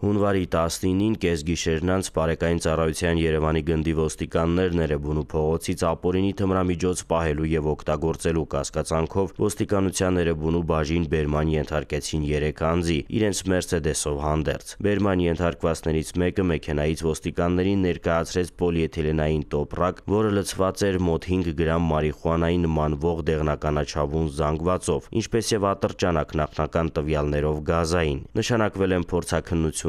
Հունվարի 19-ին կեսգիշերնանց Պարեկային ծառայության Երևանի գնդի ոստիկաններն Էրեբունու փողոցից ապօրինի թմրամիջոց պահելու եւ օգտագործելու կասկածանքով ոստիկանության Էրեբունու բաժին բերման ենթարկեցին 3 անձի՝ իրենց Մերսեդեսով հանդերձ։ Բերման ենթարկվածներից մեկը մեքենայից ոստիկաններին ներկայացրեց պոլիէթիլենային տոպրակ, որը լցված էր մոտ 5 գրամ մարիխուանայի նմանվող դեղնականաչավուն զանգվածով, ինչպես եւ ատրճանակ նախնական տվյալներով գազային։ Նշանակվել են փորձաքննություն